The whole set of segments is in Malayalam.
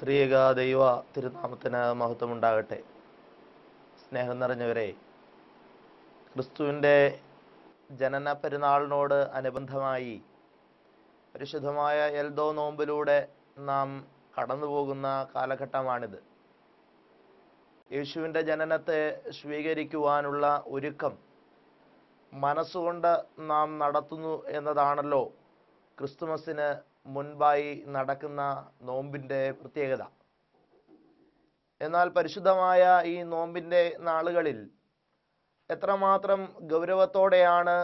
ത്രിയേക ദൈവ തിരുനാമത്തിന് മഹത്വം ഉണ്ടാകട്ടെ സ്നേഹം നിറഞ്ഞവരെ ക്രിസ്തുവിൻ്റെ ജനന പെരുന്നാളിനോട് അനുബന്ധമായി പരിശുദ്ധമായ എൽദോ നോമ്പിലൂടെ നാം കടന്നു പോകുന്ന കാലഘട്ടമാണിത് യേശുവിൻ്റെ ജനനത്തെ സ്വീകരിക്കുവാനുള്ള ഒരുക്കം മനസ്സുകൊണ്ട് നാം നടത്തുന്നു എന്നതാണല്ലോ ക്രിസ്തുമസിന് മുൻപായി നടക്കുന്ന നോമ്പിൻ്റെ പ്രത്യേകത എന്നാൽ പരിശുദ്ധമായ ഈ നോമ്പിൻ്റെ നാളുകളിൽ എത്രമാത്രം ഗൗരവത്തോടെയാണ്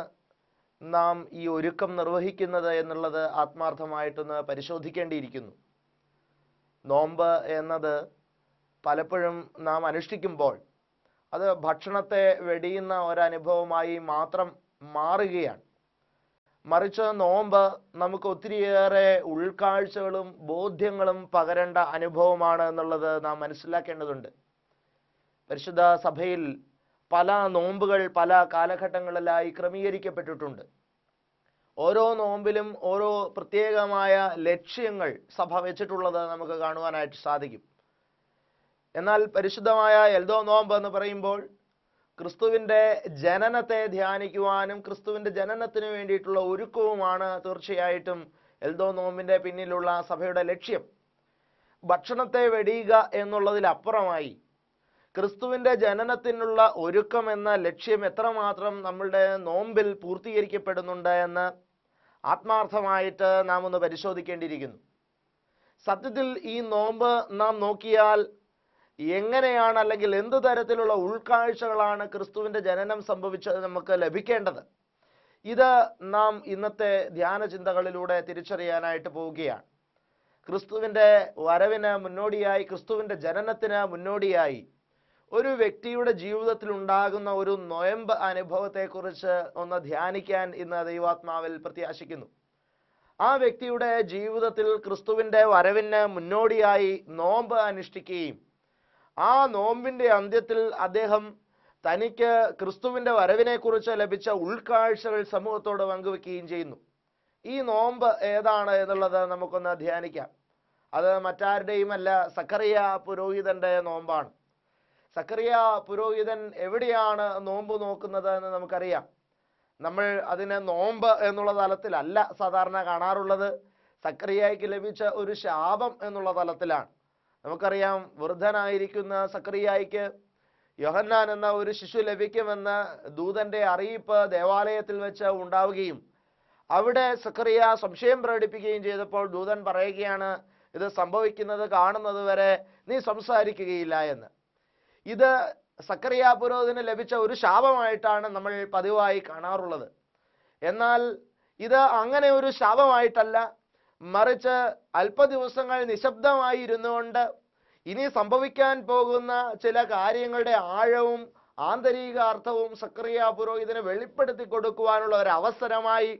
നാം ഈ ഒരുക്കം നിർവഹിക്കുന്നത് എന്നുള്ളത് ആത്മാർത്ഥമായിട്ടൊന്ന് പരിശോധിക്കേണ്ടിയിരിക്കുന്നു നോമ്പ് എന്നത് പലപ്പോഴും നാം അനുഷ്ഠിക്കുമ്പോൾ അത് ഭക്ഷണത്തെ വെടിയുന്ന ഒരനുഭവമായി മാത്രം മാറുകയാണ് മറിച്ച് നോമ്പ് നമുക്ക് ഒത്തിരിയേറെ ഉൾക്കാഴ്ചകളും ബോധ്യങ്ങളും പകരേണ്ട അനുഭവമാണ് എന്നുള്ളത് നാം മനസ്സിലാക്കേണ്ടതുണ്ട് പരിശുദ്ധ സഭയിൽ പല നോമ്പുകൾ പല കാലഘട്ടങ്ങളിലായി ക്രമീകരിക്കപ്പെട്ടിട്ടുണ്ട് ഓരോ നോമ്പിലും ഓരോ പ്രത്യേകമായ ലക്ഷ്യങ്ങൾ സഭ വെച്ചിട്ടുള്ളത് നമുക്ക് കാണുവാനായിട്ട് സാധിക്കും എന്നാൽ പരിശുദ്ധമായ എൽദോ നോമ്പ് എന്ന് പറയുമ്പോൾ ക്രിസ്തുവിൻ്റെ ജനനത്തെ ധ്യാനിക്കുവാനും ക്രിസ്തുവിൻ്റെ ജനനത്തിന് വേണ്ടിയിട്ടുള്ള ഒരുക്കവുമാണ് തീർച്ചയായിട്ടും എൽദോ നോമ്പിൻ്റെ പിന്നിലുള്ള സഭയുടെ ലക്ഷ്യം ഭക്ഷണത്തെ വെടിയുക എന്നുള്ളതിലപ്പുറമായി ക്രിസ്തുവിൻ്റെ ജനനത്തിനുള്ള ഒരുക്കം എന്ന ലക്ഷ്യം എത്രമാത്രം നമ്മളുടെ നോമ്പിൽ പൂർത്തീകരിക്കപ്പെടുന്നുണ്ട് എന്ന് ആത്മാർത്ഥമായിട്ട് നാം ഒന്ന് പരിശോധിക്കേണ്ടിയിരിക്കുന്നു സത്യത്തിൽ ഈ നോമ്പ് നാം നോക്കിയാൽ എങ്ങനെയാണ് അല്ലെങ്കിൽ എന്ത് തരത്തിലുള്ള ഉൾക്കാഴ്ചകളാണ് ക്രിസ്തുവിൻ്റെ ജനനം സംഭവിച്ചത് നമുക്ക് ലഭിക്കേണ്ടത് ഇത് നാം ഇന്നത്തെ ധ്യാന ചിന്തകളിലൂടെ തിരിച്ചറിയാനായിട്ട് പോവുകയാണ് ക്രിസ്തുവിൻ്റെ വരവിന് മുന്നോടിയായി ക്രിസ്തുവിൻ്റെ ജനനത്തിന് മുന്നോടിയായി ഒരു വ്യക്തിയുടെ ജീവിതത്തിൽ ഉണ്ടാകുന്ന ഒരു നൊയമ്പ് അനുഭവത്തെക്കുറിച്ച് ഒന്ന് ധ്യാനിക്കാൻ ഇന്ന് ദൈവാത്മാവിൽ പ്രത്യാശിക്കുന്നു ആ വ്യക്തിയുടെ ജീവിതത്തിൽ ക്രിസ്തുവിൻ്റെ വരവിന് മുന്നോടിയായി നോമ്പ് അനുഷ്ഠിക്കുകയും ആ നോമ്പിൻ്റെ അന്ത്യത്തിൽ അദ്ദേഹം തനിക്ക് ക്രിസ്തുവിൻ്റെ വരവിനെക്കുറിച്ച് ലഭിച്ച ഉൾക്കാഴ്ചകൾ സമൂഹത്തോട് പങ്കുവെക്കുകയും ചെയ്യുന്നു ഈ നോമ്പ് ഏതാണ് എന്നുള്ളത് നമുക്കൊന്ന് ധ്യാനിക്കാം അത് മറ്റാരുടെയും അല്ല സക്കറിയ പുരോഹിതൻ്റെ നോമ്പാണ് സക്കറിയ പുരോഹിതൻ എവിടെയാണ് നോമ്പ് നോക്കുന്നത് എന്ന് നമുക്കറിയാം നമ്മൾ അതിനെ നോമ്പ് എന്നുള്ള തലത്തിലല്ല സാധാരണ കാണാറുള്ളത് സക്കറിയയ്ക്ക് ലഭിച്ച ഒരു ശാപം എന്നുള്ള തലത്തിലാണ് നമുക്കറിയാം വൃദ്ധനായിരിക്കുന്ന സക്രിയായിക്ക് യോഹന്നാൻ എന്ന ഒരു ശിശു ലഭിക്കുമെന്ന ദൂതന്റെ അറിയിപ്പ് ദേവാലയത്തിൽ വെച്ച് ഉണ്ടാവുകയും അവിടെ സക്രിയ സംശയം പ്രകടിപ്പിക്കുകയും ചെയ്തപ്പോൾ ദൂതൻ പറയുകയാണ് ഇത് സംഭവിക്കുന്നത് കാണുന്നത് വരെ നീ സംസാരിക്കുകയില്ല എന്ന് ഇത് സക്രിയ പുരോഹിതന് ലഭിച്ച ഒരു ശാപമായിട്ടാണ് നമ്മൾ പതിവായി കാണാറുള്ളത് എന്നാൽ ഇത് അങ്ങനെ ഒരു ശാപമായിട്ടല്ല മറിച്ച് അല്പദിവസങ്ങൾ നിശബ്ദമായി ഇരുന്നുകൊണ്ട് ഇനി സംഭവിക്കാൻ പോകുന്ന ചില കാര്യങ്ങളുടെ ആഴവും ആന്തരിക അർത്ഥവും സക്രിയ പുരോഹിതന് വെളിപ്പെടുത്തി കൊടുക്കുവാനുള്ള ഒരു അവസരമായി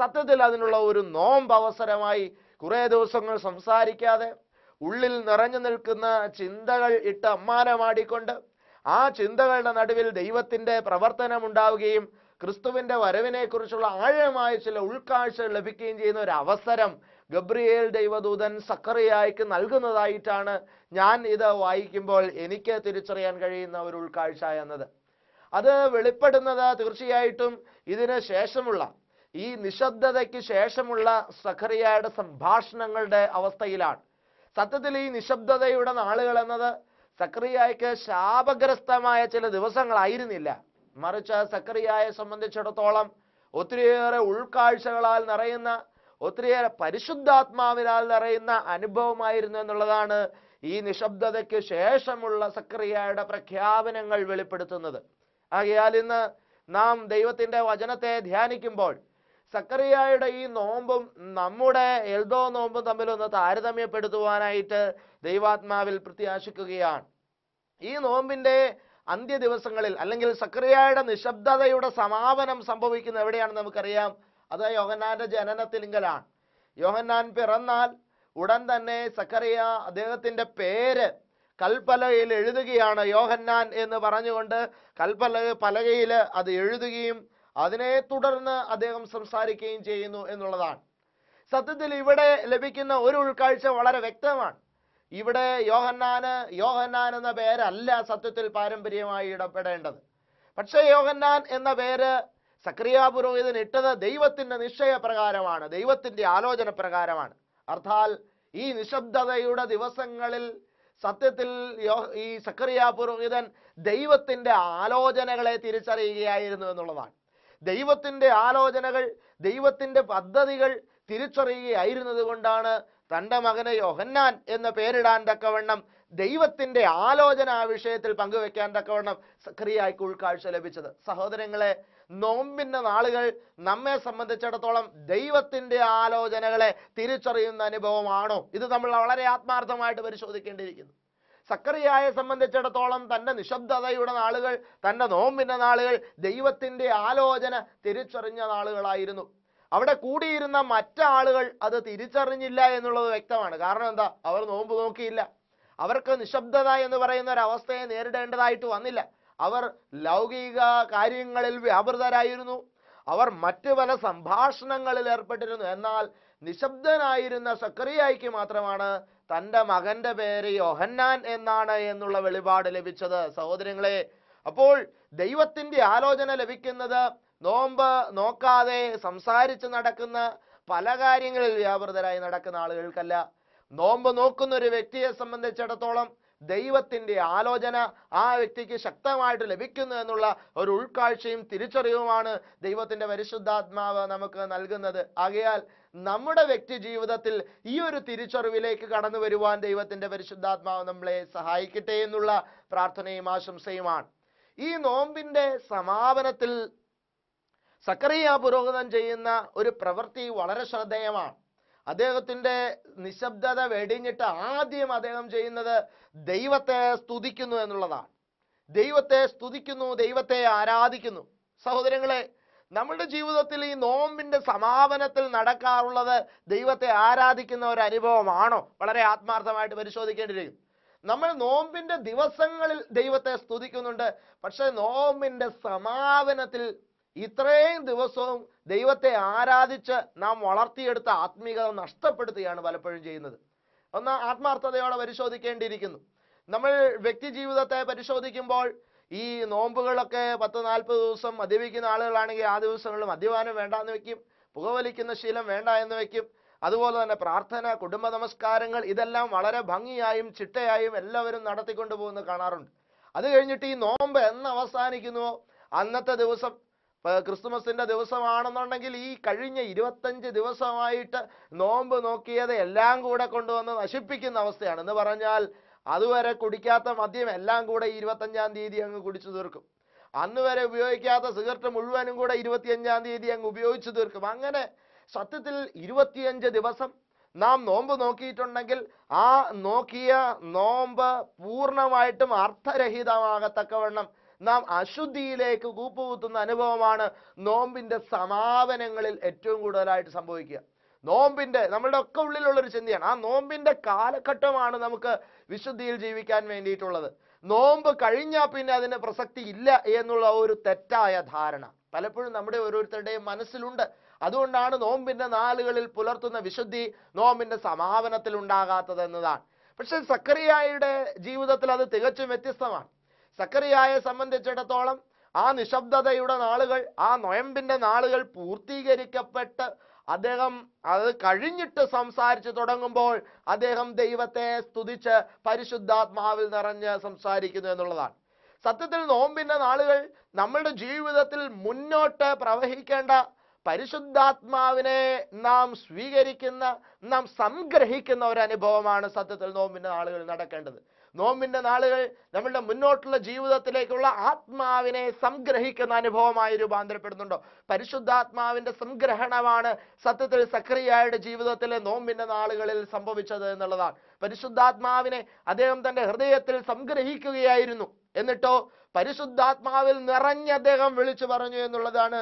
സത്യത്തിൽ അതിനുള്ള ഒരു നോമ്പ് അവസരമായി കുറേ ദിവസങ്ങൾ സംസാരിക്കാതെ ഉള്ളിൽ നിറഞ്ഞു നിൽക്കുന്ന ചിന്തകൾ ഇട്ട് അമ്മാനമാടിക്കൊണ്ട് ആ ചിന്തകളുടെ നടുവിൽ ദൈവത്തിൻ്റെ പ്രവർത്തനം ഉണ്ടാവുകയും ക്രിസ്തുവിൻ്റെ വരവിനെക്കുറിച്ചുള്ള ആഴമായ ചില ഉൾക്കാഴ്ച ലഭിക്കുകയും ചെയ്യുന്ന ഒരു അവസരം ഗബ്രിയേൽ ദൈവദൂതൻ സക്കറിയായിക്ക് നൽകുന്നതായിട്ടാണ് ഞാൻ ഇത് വായിക്കുമ്പോൾ എനിക്ക് തിരിച്ചറിയാൻ കഴിയുന്ന ഒരു ഉൾക്കാഴ്ച എന്നത് അത് വെളിപ്പെടുന്നത് തീർച്ചയായിട്ടും ഇതിന് ശേഷമുള്ള ഈ നിശബ്ദതയ്ക്ക് ശേഷമുള്ള സഖറിയയുടെ സംഭാഷണങ്ങളുടെ അവസ്ഥയിലാണ് സത്യത്തിൽ ഈ നിശബ്ദതയുടെ നാളുകൾ എന്നത് സക്രിയായ്ക്ക് ശാപഗ്രസ്തമായ ചില ദിവസങ്ങളായിരുന്നില്ല മറിച്ച് സക്രിയായെ സംബന്ധിച്ചിടത്തോളം ഒത്തിരിയേറെ ഉൾക്കാഴ്ചകളാൽ നിറയുന്ന ഒത്തിരിയേറെ പരിശുദ്ധാത്മാവിനാൽ നിറയുന്ന അനുഭവമായിരുന്നു എന്നുള്ളതാണ് ഈ നിശബ്ദതയ്ക്ക് ശേഷമുള്ള സക്രിയയുടെ പ്രഖ്യാപനങ്ങൾ വെളിപ്പെടുത്തുന്നത് ആകയാൽ ഇന്ന് നാം ദൈവത്തിൻ്റെ വചനത്തെ ധ്യാനിക്കുമ്പോൾ സക്കറിയായുടെ ഈ നോമ്പും നമ്മുടെ എൽദോ നോമ്പും തമ്മിലൊന്ന് താരതമ്യപ്പെടുത്തുവാനായിട്ട് ദൈവാത്മാവിൽ പ്രത്യാശിക്കുകയാണ് ഈ നോമ്പിൻ്റെ അന്ത്യ ദിവസങ്ങളിൽ അല്ലെങ്കിൽ സക്രിയയുടെ നിശബ്ദതയുടെ സമാപനം സംഭവിക്കുന്ന എവിടെയാണെന്ന് നമുക്കറിയാം അത് യോഹന്നാന്റെ ജനനത്തിലിങ്കലാണ് യോഹന്നാൻ പിറന്നാൽ ഉടൻ തന്നെ സക്കറിയ അദ്ദേഹത്തിൻ്റെ പേര് കൽപ്പലകയിൽ എഴുതുകയാണ് യോഹന്നാൻ എന്ന് പറഞ്ഞുകൊണ്ട് കൽപ്പലക പലകയിൽ അത് എഴുതുകയും അതിനെ തുടർന്ന് അദ്ദേഹം സംസാരിക്കുകയും ചെയ്യുന്നു എന്നുള്ളതാണ് സത്യത്തിൽ ഇവിടെ ലഭിക്കുന്ന ഒരു ഉൾക്കാഴ്ച വളരെ വ്യക്തമാണ് ഇവിടെ യോഹന്നാന് യോഹന്നാൻ എന്ന പേരല്ല സത്യത്തിൽ പാരമ്പര്യമായി ഇടപെടേണ്ടത് പക്ഷേ യോഹന്നാൻ എന്ന പേര് സക്രിയാ പുരോഹിതൻ ഇട്ടത് ദൈവത്തിൻ്റെ നിശ്ചയപ്രകാരമാണ് ദൈവത്തിൻ്റെ ആലോചന പ്രകാരമാണ് അർത്ഥാൽ ഈ നിശബ്ദതയുടെ ദിവസങ്ങളിൽ സത്യത്തിൽ ഈ സക്രിയാ പുരോഹിതൻ ദൈവത്തിൻ്റെ ആലോചനകളെ തിരിച്ചറിയുകയായിരുന്നു എന്നുള്ളതാണ് ദൈവത്തിൻ്റെ ആലോചനകൾ ദൈവത്തിൻ്റെ പദ്ധതികൾ തിരിച്ചറിയുകയായിരുന്നത് കൊണ്ടാണ് തൻ്റെ മകനെ യോഹന്നാൻ എന്ന പേരിടാൻ തക്കവണ്ണം ദൈവത്തിൻ്റെ ആലോചന ആ വിഷയത്തിൽ പങ്കുവെക്കാൻ തക്കവണ്ണം സക്രിയായി ഉൾക്കാഴ്ച ലഭിച്ചത് സഹോദരങ്ങളെ നോമ്പിൻ്റെ നാളുകൾ നമ്മെ സംബന്ധിച്ചിടത്തോളം ദൈവത്തിൻ്റെ ആലോചനകളെ തിരിച്ചറിയുന്ന അനുഭവമാണോ ഇത് നമ്മൾ വളരെ ആത്മാർത്ഥമായിട്ട് പരിശോധിക്കേണ്ടിയിരിക്കുന്നു സക്കറിയായെ സംബന്ധിച്ചിടത്തോളം തൻ്റെ നിശബ്ദതയുടെ നാളുകൾ തൻ്റെ നോമ്പിൻ്റെ നാളുകൾ ദൈവത്തിൻ്റെ ആലോചന തിരിച്ചറിഞ്ഞ നാളുകളായിരുന്നു അവിടെ കൂടിയിരുന്ന മറ്റാളുകൾ അത് തിരിച്ചറിഞ്ഞില്ല എന്നുള്ളത് വ്യക്തമാണ് കാരണം എന്താ അവർ നോമ്പ് നോക്കിയില്ല അവർക്ക് നിശബ്ദത എന്ന് പറയുന്ന ഒരു അവസ്ഥയെ നേരിടേണ്ടതായിട്ട് വന്നില്ല അവർ ലൗകിക കാര്യങ്ങളിൽ വ്യാപൃതരായിരുന്നു അവർ മറ്റു പല സംഭാഷണങ്ങളിൽ ഏർപ്പെട്ടിരുന്നു എന്നാൽ നിശബ്ദനായിരുന്ന സക്കറിയായിക്ക് മാത്രമാണ് തൻ്റെ മകന്റെ പേര് യോഹന്നാൻ എന്നാണ് എന്നുള്ള വെളിപാട് ലഭിച്ചത് സഹോദരങ്ങളെ അപ്പോൾ ദൈവത്തിൻ്റെ ആലോചന ലഭിക്കുന്നത് നോമ്പ് നോക്കാതെ സംസാരിച്ച് നടക്കുന്ന പല കാര്യങ്ങളിൽ വ്യാപൃതരായി നടക്കുന്ന ആളുകൾക്കല്ല നോമ്പ് നോക്കുന്ന ഒരു വ്യക്തിയെ സംബന്ധിച്ചിടത്തോളം ദൈവത്തിൻ്റെ ആലോചന ആ വ്യക്തിക്ക് ശക്തമായിട്ട് ലഭിക്കുന്നു എന്നുള്ള ഒരു ഉൾക്കാഴ്ചയും തിരിച്ചറിവുമാണ് ദൈവത്തിൻ്റെ പരിശുദ്ധാത്മാവ് നമുക്ക് നൽകുന്നത് ആകയാൽ നമ്മുടെ വ്യക്തി ജീവിതത്തിൽ ഈ ഒരു തിരിച്ചറിവിലേക്ക് കടന്നു വരുവാൻ ദൈവത്തിൻ്റെ പരിശുദ്ധാത്മാവ് നമ്മളെ സഹായിക്കട്ടെ എന്നുള്ള പ്രാർത്ഥനയും ആശംസയുമാണ് ഈ നോമ്പിൻ്റെ സമാപനത്തിൽ സക്രിയ പുരോഗതം ചെയ്യുന്ന ഒരു പ്രവൃത്തി വളരെ ശ്രദ്ധേയമാണ് അദ്ദേഹത്തിൻ്റെ നിശബ്ദത വെടിഞ്ഞിട്ട് ആദ്യം അദ്ദേഹം ചെയ്യുന്നത് ദൈവത്തെ സ്തുതിക്കുന്നു എന്നുള്ളതാണ് ദൈവത്തെ സ്തുതിക്കുന്നു ദൈവത്തെ ആരാധിക്കുന്നു സഹോദരങ്ങളെ നമ്മളുടെ ജീവിതത്തിൽ ഈ നോമ്പിൻ്റെ സമാപനത്തിൽ നടക്കാറുള്ളത് ദൈവത്തെ ആരാധിക്കുന്ന ഒരു അനുഭവമാണോ വളരെ ആത്മാർത്ഥമായിട്ട് പരിശോധിക്കേണ്ടിയിരിക്കും നമ്മൾ നോമ്പിൻ്റെ ദിവസങ്ങളിൽ ദൈവത്തെ സ്തുതിക്കുന്നുണ്ട് പക്ഷേ നോമ്പിൻ്റെ സമാപനത്തിൽ ഇത്രയും ദിവസവും ദൈവത്തെ ആരാധിച്ച് നാം വളർത്തിയെടുത്ത ആത്മീകത നഷ്ടപ്പെടുത്തുകയാണ് പലപ്പോഴും ചെയ്യുന്നത് ഒന്ന് ആത്മാർത്ഥതയോടെ പരിശോധിക്കേണ്ടിയിരിക്കുന്നു നമ്മൾ വ്യക്തി ജീവിതത്തെ പരിശോധിക്കുമ്പോൾ ഈ നോമ്പുകളൊക്കെ പത്ത് നാൽപ്പത് ദിവസം മദ്യപിക്കുന്ന ആളുകളാണെങ്കിൽ ആ ദിവസങ്ങളിൽ മദ്യപാനം വേണ്ട എന്ന് വെക്കും പുകവലിക്കുന്ന ശീലം വേണ്ട എന്ന് വെക്കും അതുപോലെ തന്നെ പ്രാർത്ഥന കുടുംബ നമസ്കാരങ്ങൾ ഇതെല്ലാം വളരെ ഭംഗിയായും ചിട്ടയായും എല്ലാവരും നടത്തിക്കൊണ്ടു പോകുന്നത് കാണാറുണ്ട് അത് കഴിഞ്ഞിട്ട് ഈ നോമ്പ് എന്ന് അവസാനിക്കുന്നുവോ അന്നത്തെ ദിവസം ക്രിസ്തുമസിൻ്റെ ദിവസമാണെന്നുണ്ടെങ്കിൽ ഈ കഴിഞ്ഞ ഇരുപത്തഞ്ച് ദിവസമായിട്ട് നോമ്പ് നോക്കിയത് എല്ലാം കൂടെ കൊണ്ടുവന്ന് നശിപ്പിക്കുന്ന അവസ്ഥയാണ് എന്ന് പറഞ്ഞാൽ അതുവരെ കുടിക്കാത്ത മദ്യം എല്ലാം കൂടെ ഇരുപത്തഞ്ചാം തീയതി അങ്ങ് കുടിച്ചു തീർക്കും അന്ന് വരെ ഉപയോഗിക്കാത്ത സിഗരറ്റ് മുഴുവനും കൂടെ ഇരുപത്തിയഞ്ചാം തീയതി അങ്ങ് ഉപയോഗിച്ചു തീർക്കും അങ്ങനെ സത്യത്തിൽ ഇരുപത്തിയഞ്ച് ദിവസം നാം നോമ്പ് നോക്കിയിട്ടുണ്ടെങ്കിൽ ആ നോക്കിയ നോമ്പ് പൂർണ്ണമായിട്ടും അർത്ഥരഹിതമാകത്തക്കവണ്ണം നാം അശുദ്ധിയിലേക്ക് കൂപ്പുകുത്തുന്ന അനുഭവമാണ് നോമ്പിൻ്റെ സമാപനങ്ങളിൽ ഏറ്റവും കൂടുതലായിട്ട് സംഭവിക്കുക നോമ്പിൻ്റെ നമ്മളുടെ ഒക്കെ ഉള്ളിലുള്ള ഒരു ചിന്തയാണ് ആ നോമ്പിൻ്റെ കാലഘട്ടമാണ് നമുക്ക് വിശുദ്ധിയിൽ ജീവിക്കാൻ വേണ്ടിയിട്ടുള്ളത് നോമ്പ് കഴിഞ്ഞാൽ പിന്നെ അതിന് പ്രസക്തി ഇല്ല എന്നുള്ള ഒരു തെറ്റായ ധാരണ പലപ്പോഴും നമ്മുടെ ഓരോരുത്തരുടെയും മനസ്സിലുണ്ട് അതുകൊണ്ടാണ് നോമ്പിൻ്റെ നാളുകളിൽ പുലർത്തുന്ന വിശുദ്ധി നോമ്പിൻ്റെ സമാപനത്തിൽ ഉണ്ടാകാത്തത് എന്നതാണ് പക്ഷെ സക്കറിയായുടെ ജീവിതത്തിൽ അത് തികച്ചും വ്യത്യസ്തമാണ് സക്കറിയായെ സംബന്ധിച്ചിടത്തോളം ആ നിശബ്ദതയുടെ നാളുകൾ ആ നൊയമ്പിൻ്റെ നാളുകൾ പൂർത്തീകരിക്കപ്പെട്ട് അദ്ദേഹം അത് കഴിഞ്ഞിട്ട് സംസാരിച്ചു തുടങ്ങുമ്പോൾ അദ്ദേഹം ദൈവത്തെ സ്തുതിച്ച് പരിശുദ്ധാത്മാവിൽ നിറഞ്ഞ് സംസാരിക്കുന്നു എന്നുള്ളതാണ് സത്യത്തിൽ നോമ്പിൻ്റെ നാളുകൾ നമ്മുടെ ജീവിതത്തിൽ മുന്നോട്ട് പ്രവഹിക്കേണ്ട പരിശുദ്ധാത്മാവിനെ നാം സ്വീകരിക്കുന്ന നാം സംഗ്രഹിക്കുന്ന ഒരു അനുഭവമാണ് സത്യത്തിൽ നോമ്പിൻ്റെ നാളുകൾ നടക്കേണ്ടത് നോമ്പിൻ്റെ നാളുകൾ നമ്മളുടെ മുന്നോട്ടുള്ള ജീവിതത്തിലേക്കുള്ള ആത്മാവിനെ സംഗ്രഹിക്കുന്ന അനുഭവമായി രൂപാന്തരപ്പെടുന്നുണ്ടോ പരിശുദ്ധാത്മാവിന്റെ സംഗ്രഹണമാണ് സത്യത്തിൽ സക്രിയയുടെ ജീവിതത്തിലെ നോമ്പിൻ്റെ നാളുകളിൽ സംഭവിച്ചത് എന്നുള്ളതാണ് പരിശുദ്ധാത്മാവിനെ അദ്ദേഹം തന്റെ ഹൃദയത്തിൽ സംഗ്രഹിക്കുകയായിരുന്നു എന്നിട്ടോ പരിശുദ്ധാത്മാവിൽ നിറഞ്ഞ അദ്ദേഹം വിളിച്ചു പറഞ്ഞു എന്നുള്ളതാണ്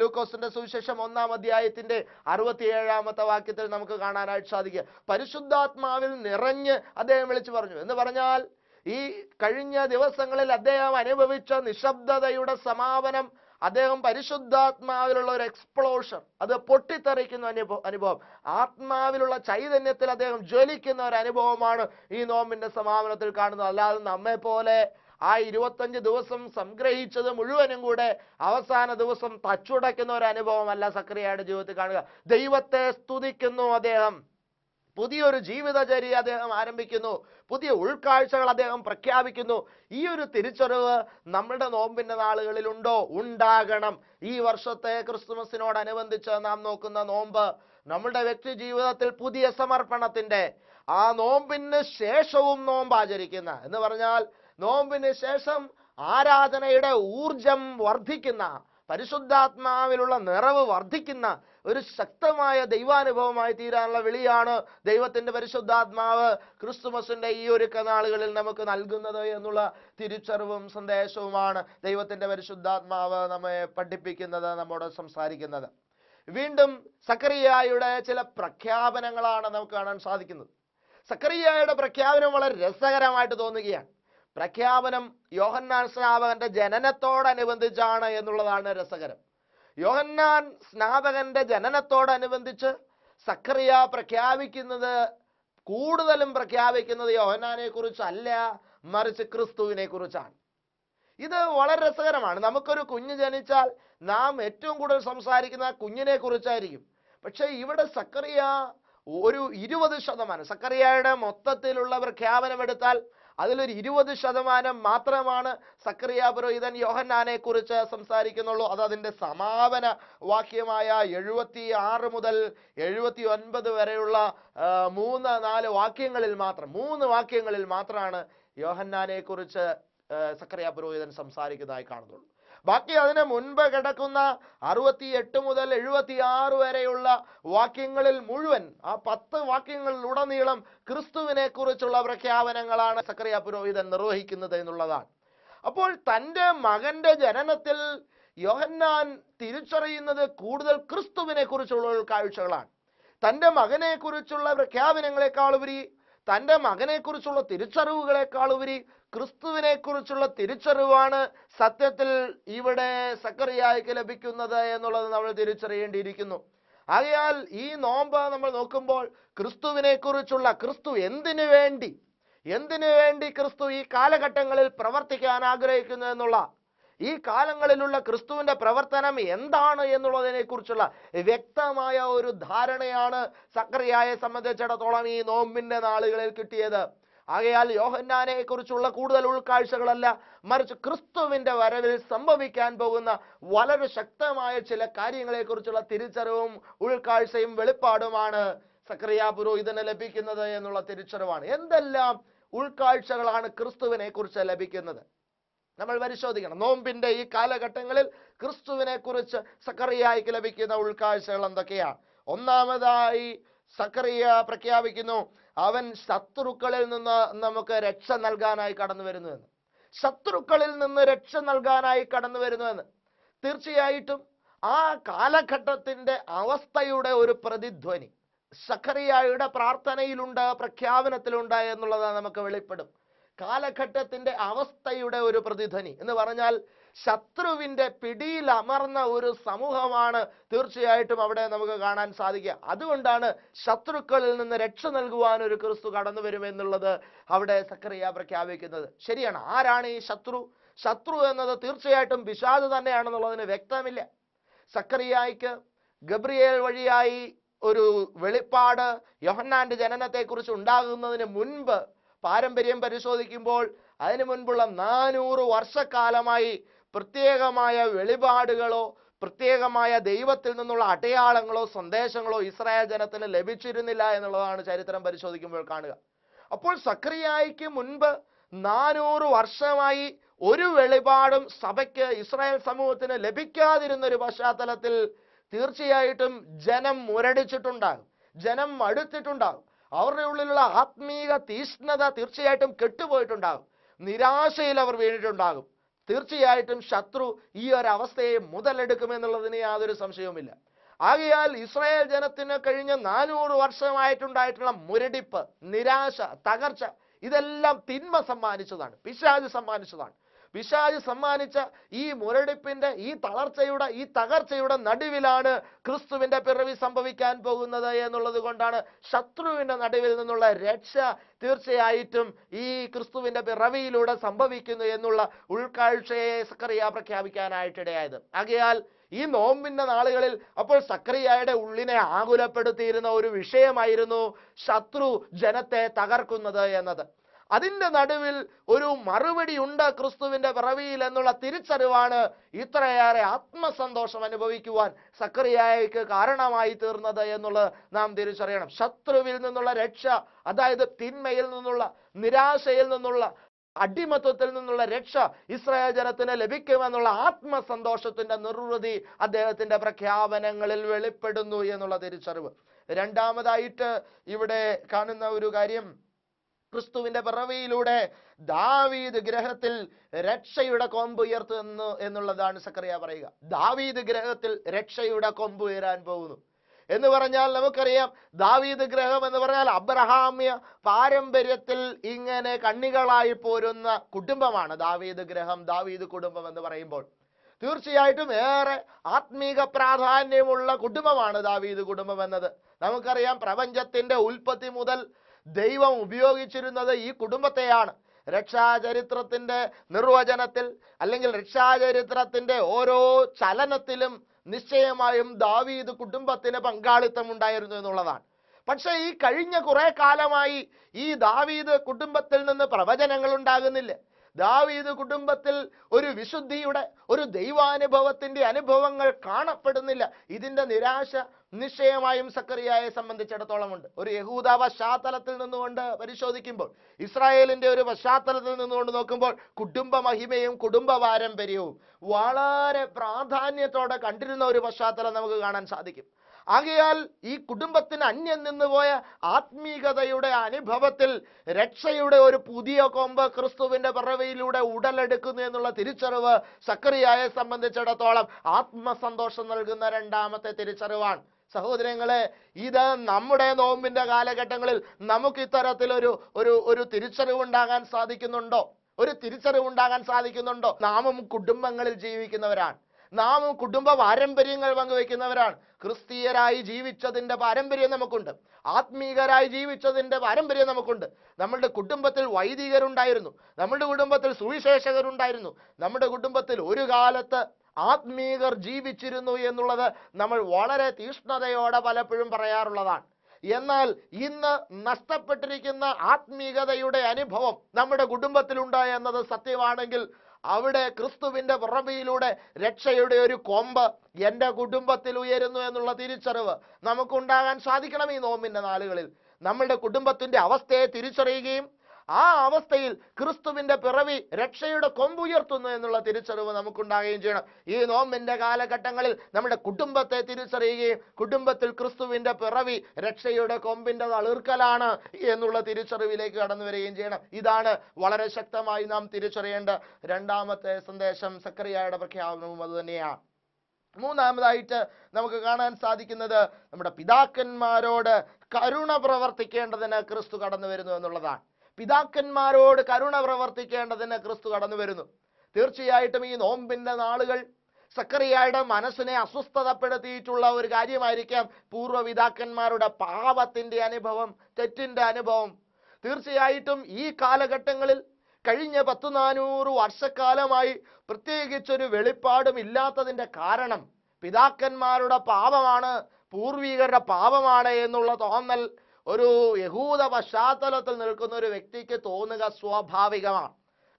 ലൂക്കോസിന്റെ സുവിശേഷം ഒന്നാം അധ്യായത്തിന്റെ അറുപത്തിയേഴാമത്തെ വാക്യത്തിൽ നമുക്ക് കാണാനായിട്ട് സാധിക്കുക പരിശുദ്ധാത്മാവിൽ നിറഞ്ഞ് അദ്ദേഹം വിളിച്ചു പറഞ്ഞു എന്ന് പറഞ്ഞാൽ ഈ കഴിഞ്ഞ ദിവസങ്ങളിൽ അദ്ദേഹം അനുഭവിച്ച നിശബ്ദതയുടെ സമാപനം അദ്ദേഹം പരിശുദ്ധാത്മാവിലുള്ള ഒരു എക്സ്പ്ലോഷൻ അത് പൊട്ടിത്തെറിക്കുന്ന അനുഭവം അനുഭവം ആത്മാവിലുള്ള ചൈതന്യത്തിൽ അദ്ദേഹം ജ്വലിക്കുന്ന ഒരു അനുഭവമാണ് ഈ നോമ്പിന്റെ സമാപനത്തിൽ കാണുന്നത് അല്ലാതെ നമ്മെ പോലെ ആ ഇരുപത്തഞ്ച് ദിവസം സംഗ്രഹിച്ചത് മുഴുവനും കൂടെ അവസാന ദിവസം തച്ചുടയ്ക്കുന്ന ഒരു അനുഭവമല്ല സക്രിയയുടെ ജീവിതത്തിൽ കാണുക ദൈവത്തെ സ്തുതിക്കുന്നു അദ്ദേഹം പുതിയൊരു ജീവിതചര്യ അദ്ദേഹം ആരംഭിക്കുന്നു പുതിയ ഉൾക്കാഴ്ചകൾ അദ്ദേഹം പ്രഖ്യാപിക്കുന്നു ഈ ഒരു തിരിച്ചറിവ് നമ്മുടെ നോമ്പിൻ്റെ ഉണ്ടോ ഉണ്ടാകണം ഈ വർഷത്തെ ക്രിസ്തുമസിനോടനുബന്ധിച്ച് നാം നോക്കുന്ന നോമ്പ് നമ്മുടെ വ്യക്തി ജീവിതത്തിൽ പുതിയ സമർപ്പണത്തിൻ്റെ ആ നോമ്പിന് ശേഷവും നോമ്പ് ആചരിക്കുന്ന എന്ന് പറഞ്ഞാൽ നോമ്പിന് ശേഷം ആരാധനയുടെ ഊർജം വർദ്ധിക്കുന്ന പരിശുദ്ധാത്മാവിലുള്ള നിറവ് വർദ്ധിക്കുന്ന ഒരു ശക്തമായ ദൈവാനുഭവമായി തീരാനുള്ള വിളിയാണ് ദൈവത്തിൻ്റെ പരിശുദ്ധാത്മാവ് ക്രിസ്തുമസിൻ്റെ ഈ ഒരു കനാളുകളിൽ നമുക്ക് നൽകുന്നത് എന്നുള്ള തിരിച്ചറിവും സന്ദേശവുമാണ് ദൈവത്തിൻ്റെ പരിശുദ്ധാത്മാവ് നമ്മെ പഠിപ്പിക്കുന്നത് നമ്മോട് സംസാരിക്കുന്നത് വീണ്ടും സക്കറിയായുടെ ചില പ്രഖ്യാപനങ്ങളാണ് നമുക്ക് കാണാൻ സാധിക്കുന്നത് സക്കറിയായുടെ പ്രഖ്യാപനം വളരെ രസകരമായിട്ട് തോന്നുകയാണ് പ്രഖ്യാപനം യോഹന്നാൻ സ്നാപകന്റെ ജനനത്തോടനുബന്ധിച്ചാണ് എന്നുള്ളതാണ് രസകരം യോഹന്നാൻ സ്നാപകന്റെ ജനനത്തോടനുബന്ധിച്ച് സക്കറിയ പ്രഖ്യാപിക്കുന്നത് കൂടുതലും പ്രഖ്യാപിക്കുന്നത് യോഹന്നാനെ കുറിച്ചല്ല മറിച്ച് ക്രിസ്തുവിനെ കുറിച്ചാണ് ഇത് വളരെ രസകരമാണ് നമുക്കൊരു കുഞ്ഞ് ജനിച്ചാൽ നാം ഏറ്റവും കൂടുതൽ സംസാരിക്കുന്ന കുഞ്ഞിനെ കുറിച്ചായിരിക്കും പക്ഷേ ഇവിടെ സക്കറിയ ഒരു ഇരുപത് ശതമാനം സക്കറിയയുടെ മൊത്തത്തിലുള്ള പ്രഖ്യാപനം എടുത്താൽ അതിലൊരു ഇരുപത് ശതമാനം മാത്രമാണ് സക്രിയ പുരോഹിതൻ യോഹന്നാനെ കുറിച്ച് സംസാരിക്കുന്നുള്ളൂ അത് അതിൻ്റെ സമാപന വാക്യമായ എഴുപത്തി ആറ് മുതൽ എഴുപത്തി ഒൻപത് വരെയുള്ള മൂന്ന് നാല് വാക്യങ്ങളിൽ മാത്രം മൂന്ന് വാക്യങ്ങളിൽ മാത്രമാണ് യോഹന്നാനെ കുറിച്ച് സക്രിയ പുരോഹിതൻ സംസാരിക്കുന്നതായി കാണുന്നുള്ളൂ ബാക്കി അതിന് മുൻപ് കിടക്കുന്ന അറുപത്തി എട്ട് മുതൽ എഴുപത്തി ആറ് വരെയുള്ള വാക്യങ്ങളിൽ മുഴുവൻ ആ പത്ത് വാക്യങ്ങളിലുടനീളം ക്രിസ്തുവിനെ കുറിച്ചുള്ള പ്രഖ്യാപനങ്ങളാണ് സക്രിയ പുരോഹിതൻ നിർവഹിക്കുന്നത് എന്നുള്ളതാണ് അപ്പോൾ തൻ്റെ മകന്റെ ജനനത്തിൽ യോഹന്നാൻ തിരിച്ചറിയുന്നത് കൂടുതൽ ക്രിസ്തുവിനെ കുറിച്ചുള്ള കാഴ്ചകളാണ് തൻ്റെ കുറിച്ചുള്ള പ്രഖ്യാപനങ്ങളെക്കാളുപരി തൻ്റെ മകനെക്കുറിച്ചുള്ള ക്രിസ്തുവിനെ ക്രിസ്തുവിനെക്കുറിച്ചുള്ള തിരിച്ചറിവാണ് സത്യത്തിൽ ഇവിടെ സക്കറിയായിക്ക് ലഭിക്കുന്നത് എന്നുള്ളത് നമ്മൾ തിരിച്ചറിയേണ്ടിയിരിക്കുന്നു ആകയാൽ ഈ നോമ്പ് നമ്മൾ നോക്കുമ്പോൾ ക്രിസ്തുവിനെക്കുറിച്ചുള്ള ക്രിസ്തു എന്തിനു വേണ്ടി എന്തിനു വേണ്ടി ക്രിസ്തു ഈ കാലഘട്ടങ്ങളിൽ പ്രവർത്തിക്കാൻ ആഗ്രഹിക്കുന്നു എന്നുള്ള ഈ കാലങ്ങളിലുള്ള ക്രിസ്തുവിൻ്റെ പ്രവർത്തനം എന്താണ് എന്നുള്ളതിനെക്കുറിച്ചുള്ള വ്യക്തമായ ഒരു ധാരണയാണ് സക്രിയായെ സംബന്ധിച്ചിടത്തോളം ഈ നോമ്പിൻ്റെ നാളുകളിൽ കിട്ടിയത് ആകയാൽ യോഹന്നാനെ കുറിച്ചുള്ള കൂടുതൽ ഉൾക്കാഴ്ചകളല്ല മറിച്ച് ക്രിസ്തുവിന്റെ വരവിൽ സംഭവിക്കാൻ പോകുന്ന വളരെ ശക്തമായ ചില കാര്യങ്ങളെക്കുറിച്ചുള്ള തിരിച്ചറിവും ഉൾക്കാഴ്ചയും വെളിപ്പാടുമാണ് സക്രിയ പുരോഹിതന് ലഭിക്കുന്നത് എന്നുള്ള തിരിച്ചറിവാണ് എന്തെല്ലാം ഉൾക്കാഴ്ചകളാണ് ക്രിസ്തുവിനെ കുറിച്ച് ലഭിക്കുന്നത് നമ്മൾ പരിശോധിക്കണം നോമ്പിന്റെ ഈ കാലഘട്ടങ്ങളിൽ ക്രിസ്തുവിനെ കുറിച്ച് സക്കറിയായിക്ക് ലഭിക്കുന്ന ഉൾക്കാഴ്ചകൾ എന്തൊക്കെയാണ് ഒന്നാമതായി സക്കറിയ പ്രഖ്യാപിക്കുന്നു അവൻ ശത്രുക്കളിൽ നിന്ന് നമുക്ക് രക്ഷ നൽകാനായി കടന്നു വരുന്നുവെന്ന് ശത്രുക്കളിൽ നിന്ന് രക്ഷ നൽകാനായി കടന്നു വരുന്നുവെന്ന് തീർച്ചയായിട്ടും ആ കാലഘട്ടത്തിന്റെ അവസ്ഥയുടെ ഒരു പ്രതിധ്വനി സഖറിയായുടെ പ്രാർത്ഥനയിലുണ്ട് പ്രഖ്യാപനത്തിലുണ്ട് എന്നുള്ളത് നമുക്ക് വെളിപ്പെടും കാലഘട്ടത്തിന്റെ അവസ്ഥയുടെ ഒരു പ്രതിധ്വനി എന്ന് പറഞ്ഞാൽ ശത്രുവിന്റെ പിടിയിൽ അമർന്ന ഒരു സമൂഹമാണ് തീർച്ചയായിട്ടും അവിടെ നമുക്ക് കാണാൻ സാധിക്കുക അതുകൊണ്ടാണ് ശത്രുക്കളിൽ നിന്ന് രക്ഷ നൽകുവാൻ ഒരു ക്രിസ്തു കടന്നു വരുമെന്നുള്ളത് അവിടെ സക്രിയ പ്രഖ്യാപിക്കുന്നത് ശരിയാണ് ആരാണ് ഈ ശത്രു ശത്രു എന്നത് തീർച്ചയായിട്ടും വിഷാദ് തന്നെയാണെന്നുള്ളതിന് വ്യക്തമില്ല സക്രിയായിക്ക് ഗബ്രിയേൽ വഴിയായി ഒരു വെളിപ്പാട് യോഹന്നാന്റെ ജനനത്തെക്കുറിച്ച് ഉണ്ടാകുന്നതിന് മുൻപ് പാരമ്പര്യം പരിശോധിക്കുമ്പോൾ അതിനു മുൻപുള്ള നാനൂറ് വർഷക്കാലമായി പ്രത്യേകമായ വെളിപാടുകളോ പ്രത്യേകമായ ദൈവത്തിൽ നിന്നുള്ള അടയാളങ്ങളോ സന്ദേശങ്ങളോ ഇസ്രായേൽ ജനത്തിന് ലഭിച്ചിരുന്നില്ല എന്നുള്ളതാണ് ചരിത്രം പരിശോധിക്കുമ്പോൾ കാണുക അപ്പോൾ സക്രിയായിക്ക് മുൻപ് നാനൂറ് വർഷമായി ഒരു വെളിപാടും സഭയ്ക്ക് ഇസ്രായേൽ സമൂഹത്തിന് ലഭിക്കാതിരുന്ന ഒരു പശ്ചാത്തലത്തിൽ തീർച്ചയായിട്ടും ജനം മുരടിച്ചിട്ടുണ്ടാകും ജനം മടുത്തിട്ടുണ്ടാകും അവരുടെ ഉള്ളിലുള്ള ആത്മീക തീഷ്ണത തീർച്ചയായിട്ടും കെട്ടുപോയിട്ടുണ്ടാകും നിരാശയിൽ അവർ വീണിട്ടുണ്ടാകും തീർച്ചയായിട്ടും ശത്രു ഈ ഒരു അവസ്ഥയെ മുതലെടുക്കുമെന്നുള്ളതിന് യാതൊരു സംശയവുമില്ല ആകയാൽ ഇസ്രായേൽ ജനത്തിന് കഴിഞ്ഞ നാനൂറ് വർഷമായിട്ടുണ്ടായിട്ടുള്ള മുരടിപ്പ് നിരാശ തകർച്ച ഇതെല്ലാം തിന്മ സമ്മാനിച്ചതാണ് പിശാജ് സമ്മാനിച്ചതാണ് പിശാജ് സമ്മാനിച്ച ഈ മുരടിപ്പിന്റെ ഈ തളർച്ചയുടെ ഈ തകർച്ചയുടെ നടുവിലാണ് ക്രിസ്തുവിന്റെ പിറവി സംഭവിക്കാൻ പോകുന്നത് എന്നുള്ളത് കൊണ്ടാണ് ശത്രുവിന്റെ നടുവിൽ നിന്നുള്ള രക്ഷ തീർച്ചയായിട്ടും ഈ ക്രിസ്തുവിന്റെ പിറവിയിലൂടെ സംഭവിക്കുന്നു എന്നുള്ള ഉൾക്കാഴ്ചയെ സക്കറിയ പ്രഖ്യാപിക്കാനായിട്ടിടയായത് ആകയാൽ ഈ നോമ്പിന്റെ നാളുകളിൽ അപ്പോൾ സക്രിയയുടെ ഉള്ളിനെ ആകുലപ്പെടുത്തിയിരുന്ന ഒരു വിഷയമായിരുന്നു ശത്രു ജനത്തെ തകർക്കുന്നത് എന്നത് അതിൻ്റെ നടുവിൽ ഒരു മറുപടി ഉണ്ട് ക്രിസ്തുവിൻ്റെ പിറവിയിൽ എന്നുള്ള തിരിച്ചറിവാണ് ഇത്രയേറെ ആത്മസന്തോഷം അനുഭവിക്കുവാൻ സക്രിയായക്ക് കാരണമായി തീർന്നത് എന്നുള്ളത് നാം തിരിച്ചറിയണം ശത്രുവിൽ നിന്നുള്ള രക്ഷ അതായത് തിന്മയിൽ നിന്നുള്ള നിരാശയിൽ നിന്നുള്ള അടിമത്വത്തിൽ നിന്നുള്ള രക്ഷ ഇസ്രായേൽ ജനത്തിന് ലഭിക്കുമെന്നുള്ള ആത്മസന്തോഷത്തിന്റെ നിർവൃതി അദ്ദേഹത്തിന്റെ പ്രഖ്യാപനങ്ങളിൽ വെളിപ്പെടുന്നു എന്നുള്ള തിരിച്ചറിവ് രണ്ടാമതായിട്ട് ഇവിടെ കാണുന്ന ഒരു കാര്യം ക്രിസ്തുവിന്റെ പിറവിയിലൂടെ ദാവീദ് ഗ്രഹത്തിൽ രക്ഷയുടെ കൊമ്പ് ഉയർത്തുന്നു എന്നുള്ളതാണ് സക്കറിയ പറയുക ദാവീദ് ഗ്രഹത്തിൽ രക്ഷയുടെ കൊമ്പ് ഉയരാൻ പോകുന്നു എന്ന് പറഞ്ഞാൽ നമുക്കറിയാം ദാവീദ് ഗ്രഹം എന്ന് പറഞ്ഞാൽ അബ്രഹാമ്യ പാരമ്പര്യത്തിൽ ഇങ്ങനെ കണ്ണികളായി പോരുന്ന കുടുംബമാണ് ദാവീദ് ഗ്രഹം ദാവീദ് കുടുംബം എന്ന് പറയുമ്പോൾ തീർച്ചയായിട്ടും ഏറെ ആത്മീക പ്രാധാന്യമുള്ള കുടുംബമാണ് ദാവീദ് കുടുംബം എന്നത് നമുക്കറിയാം പ്രപഞ്ചത്തിന്റെ ഉൽപ്പത്തി മുതൽ ദൈവം ഉപയോഗിച്ചിരുന്നത് ഈ കുടുംബത്തെയാണ് രക്ഷാചരിത്രത്തിൻ്റെ നിർവചനത്തിൽ അല്ലെങ്കിൽ രക്ഷാചരിത്രത്തിൻ്റെ ഓരോ ചലനത്തിലും നിശ്ചയമായും ദാവീദ് കുടുംബത്തിന് പങ്കാളിത്തം ഉണ്ടായിരുന്നു എന്നുള്ളതാണ് പക്ഷേ ഈ കഴിഞ്ഞ കുറേ കാലമായി ഈ ദാവീദ് കുടുംബത്തിൽ നിന്ന് പ്രവചനങ്ങൾ ഉണ്ടാകുന്നില്ല ദാവീദ് കുടുംബത്തിൽ ഒരു വിശുദ്ധിയുടെ ഒരു ദൈവാനുഭവത്തിൻ്റെ അനുഭവങ്ങൾ കാണപ്പെടുന്നില്ല ഇതിൻ്റെ നിരാശ നിശ്ചയമായും സക്കറിയായെ സംബന്ധിച്ചിടത്തോളം ഉണ്ട് ഒരു യഹൂദ പശ്ചാത്തലത്തിൽ നിന്നുകൊണ്ട് പരിശോധിക്കുമ്പോൾ ഇസ്രായേലിന്റെ ഒരു പശ്ചാത്തലത്തിൽ നിന്നുകൊണ്ട് നോക്കുമ്പോൾ കുടുംബ മഹിമയും കുടുംബ പാരമ്പര്യവും വളരെ പ്രാധാന്യത്തോടെ കണ്ടിരുന്ന ഒരു പശ്ചാത്തലം നമുക്ക് കാണാൻ സാധിക്കും ആകയാൽ ഈ കുടുംബത്തിന് അന്യം നിന്നുപോയ ആത്മീകതയുടെ അനുഭവത്തിൽ രക്ഷയുടെ ഒരു പുതിയ കൊമ്പ് ക്രിസ്തുവിന്റെ പിറവയിലൂടെ ഉടലെടുക്കുന്നു എന്നുള്ള തിരിച്ചറിവ് സക്രിയായെ സംബന്ധിച്ചിടത്തോളം ആത്മസന്തോഷം നൽകുന്ന രണ്ടാമത്തെ തിരിച്ചറിവാണ് സഹോദരങ്ങളെ ഇത് നമ്മുടെ നോമ്പിന്റെ കാലഘട്ടങ്ങളിൽ നമുക്ക് ഇത്തരത്തിലൊരു ഒരു ഒരു തിരിച്ചറിവുണ്ടാകാൻ സാധിക്കുന്നുണ്ടോ ഒരു തിരിച്ചറിവുണ്ടാകാൻ സാധിക്കുന്നുണ്ടോ നാമും കുടുംബങ്ങളിൽ ജീവിക്കുന്നവരാണ് നാമും കുടുംബ പാരമ്പര്യങ്ങൾ പങ്കുവയ്ക്കുന്നവരാണ് ക്രിസ്തീയരായി ജീവിച്ചതിൻ്റെ പാരമ്പര്യം നമുക്കുണ്ട് ആത്മീകരായി ജീവിച്ചതിൻ്റെ പാരമ്പര്യം നമുക്കുണ്ട് നമ്മളുടെ കുടുംബത്തിൽ വൈദികരുണ്ടായിരുന്നു നമ്മുടെ കുടുംബത്തിൽ സുവിശേഷകരുണ്ടായിരുന്നു നമ്മുടെ കുടുംബത്തിൽ ഒരു കാലത്ത് ആത്മീകർ ജീവിച്ചിരുന്നു എന്നുള്ളത് നമ്മൾ വളരെ തീഷ്ണതയോടെ പലപ്പോഴും പറയാറുള്ളതാണ് എന്നാൽ ഇന്ന് നഷ്ടപ്പെട്ടിരിക്കുന്ന ആത്മീകതയുടെ അനുഭവം നമ്മുടെ കുടുംബത്തിലുണ്ട് എന്നത് സത്യമാണെങ്കിൽ അവിടെ ക്രിസ്തുവിൻ്റെ പുറമയിലൂടെ രക്ഷയുടെ ഒരു കൊമ്പ് എൻ്റെ കുടുംബത്തിൽ ഉയരുന്നു എന്നുള്ള തിരിച്ചറിവ് നമുക്കുണ്ടാകാൻ സാധിക്കണം ഈ നോമ്പിൻ്റെ നാളുകളിൽ നമ്മളുടെ കുടുംബത്തിൻ്റെ അവസ്ഥയെ തിരിച്ചറിയുകയും ആ അവസ്ഥയിൽ ക്രിസ്തുവിന്റെ പിറവി രക്ഷയുടെ കൊമ്പുയർത്തുന്നു എന്നുള്ള തിരിച്ചറിവ് നമുക്കുണ്ടാകുകയും ചെയ്യണം ഈ നോമ്പിന്റെ കാലഘട്ടങ്ങളിൽ നമ്മുടെ കുടുംബത്തെ തിരിച്ചറിയുകയും കുടുംബത്തിൽ ക്രിസ്തുവിന്റെ പിറവി രക്ഷയുടെ കൊമ്പിന്റെ തളിർക്കലാണ് എന്നുള്ള തിരിച്ചറിവിലേക്ക് കടന്നു വരികയും ചെയ്യണം ഇതാണ് വളരെ ശക്തമായി നാം തിരിച്ചറിയേണ്ട രണ്ടാമത്തെ സന്ദേശം സക്രിയയുടെ പ്രഖ്യാപനവും അതുതന്നെയാണ് മൂന്നാമതായിട്ട് നമുക്ക് കാണാൻ സാധിക്കുന്നത് നമ്മുടെ പിതാക്കന്മാരോട് കരുണ പ്രവർത്തിക്കേണ്ടതിന് ക്രിസ്തു കടന്നു വരുന്നു എന്നുള്ളതാണ് പിതാക്കന്മാരോട് കരുണ പ്രവർത്തിക്കേണ്ടതിന് ക്രിസ്തു കടന്നു വരുന്നു തീർച്ചയായിട്ടും ഈ നോമ്പിൻ്റെ നാളുകൾ സക്കറിയായുടെ മനസ്സിനെ അസ്വസ്ഥതപ്പെടുത്തിയിട്ടുള്ള ഒരു കാര്യമായിരിക്കാം പൂർവ്വപിതാക്കന്മാരുടെ പാപത്തിൻ്റെ അനുഭവം തെറ്റിൻ്റെ അനുഭവം തീർച്ചയായിട്ടും ഈ കാലഘട്ടങ്ങളിൽ കഴിഞ്ഞ പത്ത് നാനൂറ് വർഷക്കാലമായി പ്രത്യേകിച്ചൊരു വെളിപ്പാടും ഇല്ലാത്തതിൻ്റെ കാരണം പിതാക്കന്മാരുടെ പാപമാണ് പൂർവികരുടെ പാപമാണ് എന്നുള്ള തോന്നൽ ഒരു യഹൂദ പശ്ചാത്തലത്തിൽ നിൽക്കുന്ന ഒരു വ്യക്തിക്ക് തോന്നുക സ്വാഭാവികമാണ്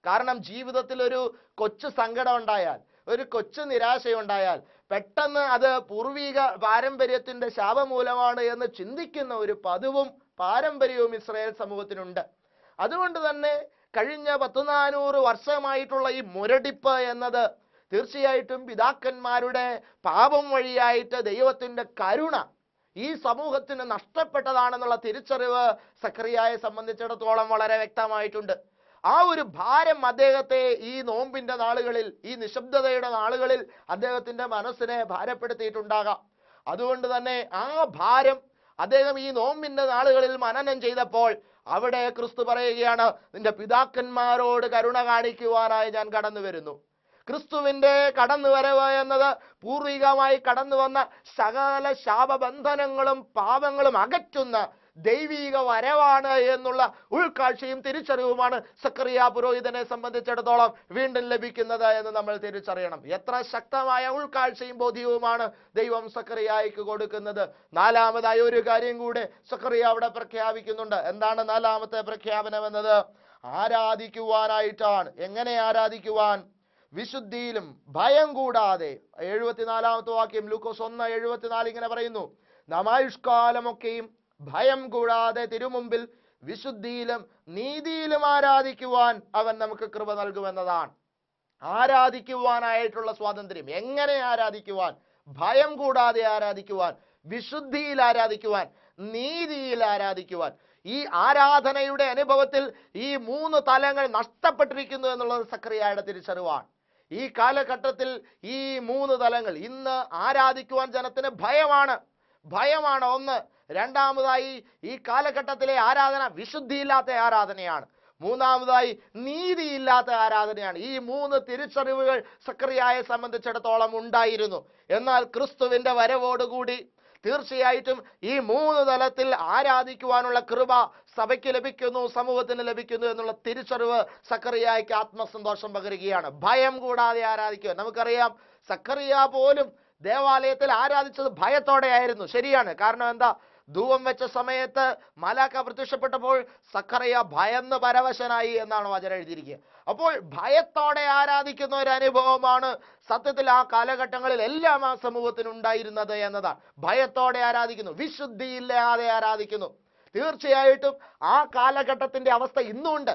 കാരണം ജീവിതത്തിൽ ഒരു കൊച്ചു സങ്കടം ഉണ്ടായാൽ ഒരു കൊച്ചു നിരാശയുണ്ടായാൽ പെട്ടെന്ന് അത് പൂർവീക പാരമ്പര്യത്തിൻ്റെ ശാപമൂലമാണ് എന്ന് ചിന്തിക്കുന്ന ഒരു പതിവും പാരമ്പര്യവും ഇസ്രയേൽ സമൂഹത്തിനുണ്ട് അതുകൊണ്ട് തന്നെ കഴിഞ്ഞ പത്ത് നാനൂറ് വർഷമായിട്ടുള്ള ഈ മുരടിപ്പ് എന്നത് തീർച്ചയായിട്ടും പിതാക്കന്മാരുടെ പാപം വഴിയായിട്ട് ദൈവത്തിൻ്റെ കരുണ ഈ സമൂഹത്തിന് നഷ്ടപ്പെട്ടതാണെന്നുള്ള തിരിച്ചറിവ് സക്രിയയെ സംബന്ധിച്ചിടത്തോളം വളരെ വ്യക്തമായിട്ടുണ്ട് ആ ഒരു ഭാരം അദ്ദേഹത്തെ ഈ നോമ്പിന്റെ നാളുകളിൽ ഈ നിശബ്ദതയുടെ നാളുകളിൽ അദ്ദേഹത്തിന്റെ മനസ്സിനെ ഭാരപ്പെടുത്തിയിട്ടുണ്ടാകാം അതുകൊണ്ട് തന്നെ ആ ഭാരം അദ്ദേഹം ഈ നോമ്പിന്റെ നാളുകളിൽ മനനം ചെയ്തപ്പോൾ അവിടെ ക്രിസ്തു പറയുകയാണ് നിന്റെ പിതാക്കന്മാരോട് കരുണ കാണിക്കുവാനായി ഞാൻ കടന്നു വരുന്നു ക്രിസ്തുവിൻ്റെ കടന്നു വരവ് എന്നത് പൂർവികമായി കടന്നു വന്ന സകല ശാപബന്ധനങ്ങളും പാപങ്ങളും അകറ്റുന്ന ദൈവീക വരവാണ് എന്നുള്ള ഉൾക്കാഴ്ചയും തിരിച്ചറിവുമാണ് സക്രിയ പുരോഹിതനെ സംബന്ധിച്ചിടത്തോളം വീണ്ടും ലഭിക്കുന്നത് എന്ന് നമ്മൾ തിരിച്ചറിയണം എത്ര ശക്തമായ ഉൾക്കാഴ്ചയും ബോധ്യവുമാണ് ദൈവം സക്രിയായിക്ക് കൊടുക്കുന്നത് നാലാമതായി ഒരു കാര്യം കൂടെ സക്രിയ അവിടെ പ്രഖ്യാപിക്കുന്നുണ്ട് എന്താണ് നാലാമത്തെ പ്രഖ്യാപനം എന്നത് ആരാധിക്കുവാനായിട്ടാണ് എങ്ങനെ ആരാധിക്കുവാൻ വിശുദ്ധിയിലും ഭയം കൂടാതെ എഴുപത്തിനാലാമത്തെ വാക്യം ലൂക്കോസ് ഒന്ന് എഴുപത്തിനാല് ഇങ്ങനെ പറയുന്നു നമായുഷ്കാലമൊക്കെയും ഭയം കൂടാതെ തിരുമുമ്പിൽ വിശുദ്ധിയിലും നീതിയിലും ആരാധിക്കുവാൻ അവൻ നമുക്ക് കൃപ നൽകുമെന്നതാണ് ആരാധിക്കുവാനായിട്ടുള്ള സ്വാതന്ത്ര്യം എങ്ങനെ ആരാധിക്കുവാൻ ഭയം കൂടാതെ ആരാധിക്കുവാൻ വിശുദ്ധിയിൽ ആരാധിക്കുവാൻ നീതിയിൽ ആരാധിക്കുവാൻ ഈ ആരാധനയുടെ അനുഭവത്തിൽ ഈ മൂന്ന് തലങ്ങൾ നഷ്ടപ്പെട്ടിരിക്കുന്നു എന്നുള്ളത് സക്രിയയുടെ തിരിച്ചറിവാണ് ഈ കാലഘട്ടത്തിൽ ഈ മൂന്ന് തലങ്ങൾ ഇന്ന് ആരാധിക്കുവാൻ ജനത്തിന് ഭയമാണ് ഭയമാണ് ഒന്ന് രണ്ടാമതായി ഈ കാലഘട്ടത്തിലെ ആരാധന വിശുദ്ധിയില്ലാത്ത ആരാധനയാണ് മൂന്നാമതായി നീതിയില്ലാത്ത ആരാധനയാണ് ഈ മൂന്ന് തിരിച്ചറിവുകൾ സക്രിയായെ സംബന്ധിച്ചിടത്തോളം ഉണ്ടായിരുന്നു എന്നാൽ ക്രിസ്തുവിൻ്റെ വരവോടുകൂടി തീർച്ചയായിട്ടും ഈ മൂന്ന് തലത്തിൽ ആരാധിക്കുവാനുള്ള കൃപ സഭയ്ക്ക് ലഭിക്കുന്നു സമൂഹത്തിന് ലഭിക്കുന്നു എന്നുള്ള തിരിച്ചറിവ് സക്കറിയായ്ക്ക് ആത്മസന്തോഷം പകരുകയാണ് ഭയം കൂടാതെ ആരാധിക്കുക നമുക്കറിയാം സക്കറിയ പോലും ദേവാലയത്തിൽ ആരാധിച്ചത് ഭയത്തോടെ ആയിരുന്നു ശരിയാണ് കാരണം എന്താ ധൂവം വെച്ച സമയത്ത് മാലാക്ക പ്രത്യക്ഷപ്പെട്ടപ്പോൾ സക്കറയ ഭയന്ന് പരവശനായി എന്നാണ് വചനം എഴുതിയിരിക്കുക അപ്പോൾ ഭയത്തോടെ ആരാധിക്കുന്ന ഒരു അനുഭവമാണ് സത്യത്തിൽ ആ കാലഘട്ടങ്ങളിൽ എല്ലാം ആ സമൂഹത്തിന് ഉണ്ടായിരുന്നത് എന്നതാണ് ഭയത്തോടെ ആരാധിക്കുന്നു വിശുദ്ധിയില്ലാതെ ആരാധിക്കുന്നു തീർച്ചയായിട്ടും ആ കാലഘട്ടത്തിന്റെ അവസ്ഥ ഇന്നുമുണ്ട്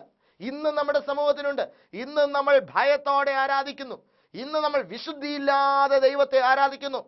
ഇന്ന് നമ്മുടെ സമൂഹത്തിനുണ്ട് ഇന്ന് നമ്മൾ ഭയത്തോടെ ആരാധിക്കുന്നു ഇന്ന് നമ്മൾ വിശുദ്ധിയില്ലാതെ ദൈവത്തെ ആരാധിക്കുന്നു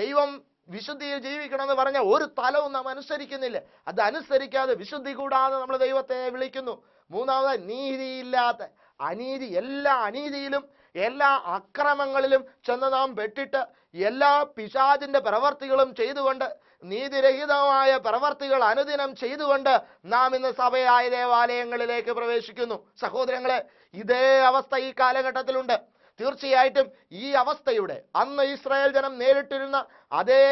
ദൈവം വിശുദ്ധിയിൽ ജീവിക്കണമെന്ന് പറഞ്ഞ ഒരു തലവും നാം അനുസരിക്കുന്നില്ല അത് അനുസരിക്കാതെ വിശുദ്ധി കൂടാതെ നമ്മൾ ദൈവത്തെ വിളിക്കുന്നു മൂന്നാമത് നീതിയില്ലാത്ത അനീതി എല്ലാ അനീതിയിലും എല്ലാ അക്രമങ്ങളിലും ചെന്ന് നാം പെട്ടിട്ട് എല്ലാ പിശാചിൻ്റെ പ്രവർത്തികളും ചെയ്തുകൊണ്ട് നീതിരഹിതമായ പ്രവർത്തികൾ അനുദിനം ചെയ്തുകൊണ്ട് നാം ഇന്ന് സഭയായ ദേവാലയങ്ങളിലേക്ക് പ്രവേശിക്കുന്നു സഹോദരങ്ങളെ ഇതേ അവസ്ഥ ഈ കാലഘട്ടത്തിലുണ്ട് തീർച്ചയായിട്ടും ഈ അവസ്ഥയുടെ അന്ന് ഇസ്രായേൽ ജനം നേരിട്ടിരുന്ന അതേ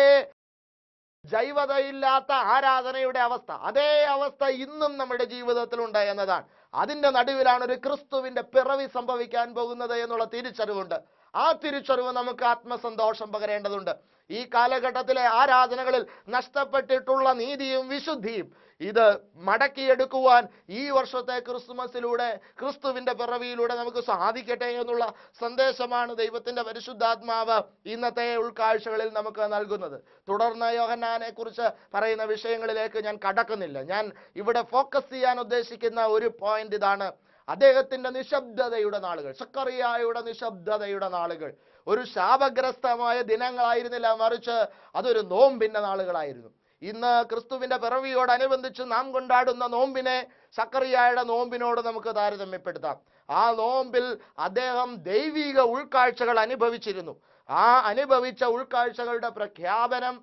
ജൈവതയില്ലാത്ത ആരാധനയുടെ അവസ്ഥ അതേ അവസ്ഥ ഇന്നും നമ്മുടെ ഉണ്ട് എന്നതാണ് അതിൻ്റെ നടുവിലാണ് ഒരു ക്രിസ്തുവിൻ്റെ പിറവി സംഭവിക്കാൻ പോകുന്നത് എന്നുള്ള തിരിച്ചറിവുണ്ട് ആ തിരിച്ചറിവ് നമുക്ക് ആത്മസന്തോഷം പകരേണ്ടതുണ്ട് ഈ കാലഘട്ടത്തിലെ ആരാധനകളിൽ നഷ്ടപ്പെട്ടിട്ടുള്ള നീതിയും വിശുദ്ധിയും ഇത് മടക്കിയെടുക്കുവാൻ ഈ വർഷത്തെ ക്രിസ്മസിലൂടെ ക്രിസ്തുവിൻ്റെ പിറവിയിലൂടെ നമുക്ക് സാധിക്കട്ടെ എന്നുള്ള സന്ദേശമാണ് ദൈവത്തിൻ്റെ പരിശുദ്ധാത്മാവ് ഇന്നത്തെ ഉൾക്കാഴ്ചകളിൽ നമുക്ക് നൽകുന്നത് തുടർന്ന് യോഹന്നാനെ കുറിച്ച് പറയുന്ന വിഷയങ്ങളിലേക്ക് ഞാൻ കടക്കുന്നില്ല ഞാൻ ഇവിടെ ഫോക്കസ് ചെയ്യാൻ ഉദ്ദേശിക്കുന്ന ഒരു പോയിന്റ് ഇതാണ് അദ്ദേഹത്തിന്റെ നിശബ്ദതയുടെ നാളുകൾ സക്കറിയായുടെ നിശബ്ദതയുടെ നാളുകൾ ഒരു ശാപഗ്രസ്തമായ ദിനങ്ങളായിരുന്നില്ല മറിച്ച് അതൊരു നോമ്പിന്റെ നാളുകളായിരുന്നു ഇന്ന് ക്രിസ്തുവിൻ്റെ പിറവിയോടനുബന്ധിച്ച് നാം കൊണ്ടാടുന്ന നോമ്പിനെ സക്കറിയായുടെ നോമ്പിനോട് നമുക്ക് താരതമ്യപ്പെടുത്താം ആ നോമ്പിൽ അദ്ദേഹം ദൈവിക ഉൾക്കാഴ്ചകൾ അനുഭവിച്ചിരുന്നു ആ അനുഭവിച്ച ഉൾക്കാഴ്ചകളുടെ പ്രഖ്യാപനം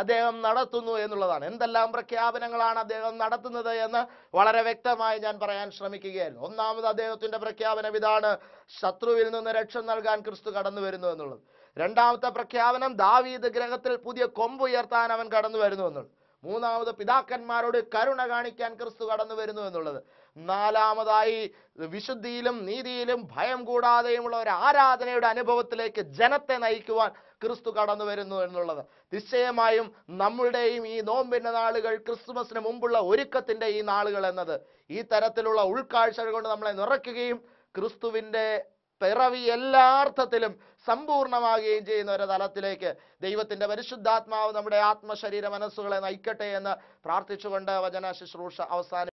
അദ്ദേഹം നടത്തുന്നു എന്നുള്ളതാണ് എന്തെല്ലാം പ്രഖ്യാപനങ്ങളാണ് അദ്ദേഹം നടത്തുന്നത് എന്ന് വളരെ വ്യക്തമായി ഞാൻ പറയാൻ ശ്രമിക്കുകയായിരുന്നു ഒന്നാമത് അദ്ദേഹത്തിൻ്റെ പ്രഖ്യാപനം ഇതാണ് ശത്രുവിൽ നിന്ന് രക്ഷ നൽകാൻ ക്രിസ്തു കടന്നു വരുന്നു എന്നുള്ളത് രണ്ടാമത്തെ പ്രഖ്യാപനം ദാവീദ് ഗ്രഹത്തിൽ പുതിയ കൊമ്പ് ഉയർത്താൻ അവൻ കടന്നു വരുന്നു എന്നുള്ളത് മൂന്നാമത് പിതാക്കന്മാരോട് കരുണ കാണിക്കാൻ ക്രിസ്തു കടന്നു വരുന്നു എന്നുള്ളത് നാലാമതായി വിശുദ്ധിയിലും നീതിയിലും ഭയം കൂടാതെയുമുള്ള ഒരു ആരാധനയുടെ അനുഭവത്തിലേക്ക് ജനത്തെ നയിക്കുവാൻ ക്രിസ്തു കടന്നു വരുന്നു എന്നുള്ളത് നിശ്ചയമായും നമ്മളുടെയും ഈ നോമ്പിൻ്റെ നാളുകൾ ക്രിസ്മസിന് മുമ്പുള്ള ഒരുക്കത്തിൻ്റെ ഈ നാളുകൾ എന്നത് ഈ തരത്തിലുള്ള ഉൾക്കാഴ്ചകൾ കൊണ്ട് നമ്മളെ നിറയ്ക്കുകയും ക്രിസ്തുവിൻ്റെ പിറവി എല്ലാ അർത്ഥത്തിലും സമ്പൂർണമാകുകയും ചെയ്യുന്ന ഒരു തലത്തിലേക്ക് ദൈവത്തിൻ്റെ പരിശുദ്ധാത്മാവ് നമ്മുടെ ആത്മശരീര മനസ്സുകളെ നയിക്കട്ടെ എന്ന് പ്രാർത്ഥിച്ചുകൊണ്ട് വചന ശുശ്രൂഷ അവസാനം